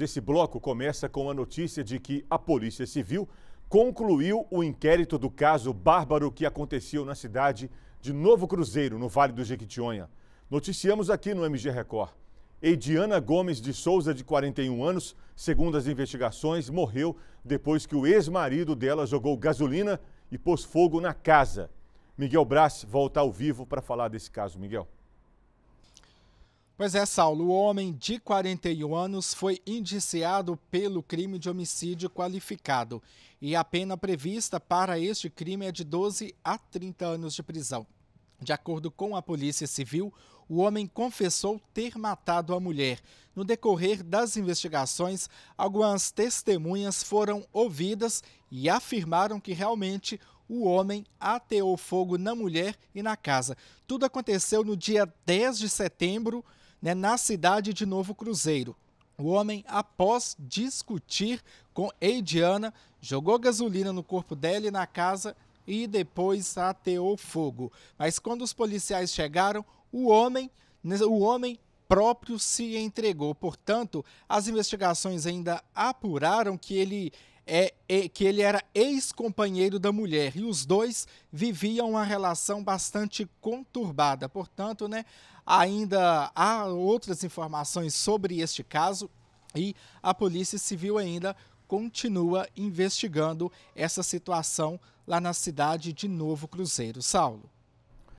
Esse bloco começa com a notícia de que a Polícia Civil concluiu o inquérito do caso bárbaro que aconteceu na cidade de Novo Cruzeiro, no Vale do Jequitinhonha. Noticiamos aqui no MG Record. Ediana Gomes de Souza, de 41 anos, segundo as investigações, morreu depois que o ex-marido dela jogou gasolina e pôs fogo na casa. Miguel Brás volta ao vivo para falar desse caso. Miguel. Pois é, Saulo, o homem de 41 anos foi indiciado pelo crime de homicídio qualificado e a pena prevista para este crime é de 12 a 30 anos de prisão. De acordo com a Polícia Civil, o homem confessou ter matado a mulher. No decorrer das investigações, algumas testemunhas foram ouvidas e afirmaram que realmente o homem ateou fogo na mulher e na casa. Tudo aconteceu no dia 10 de setembro né, na cidade de Novo Cruzeiro. O homem, após discutir com Ediana jogou gasolina no corpo dela e na casa e depois ateou fogo. Mas quando os policiais chegaram, o homem, né, o homem próprio se entregou. Portanto, as investigações ainda apuraram que ele é, é que ele era ex-companheiro da mulher e os dois viviam uma relação bastante conturbada. Portanto, né, ainda há outras informações sobre este caso e a Polícia Civil ainda continua investigando essa situação lá na cidade de Novo Cruzeiro. Saulo.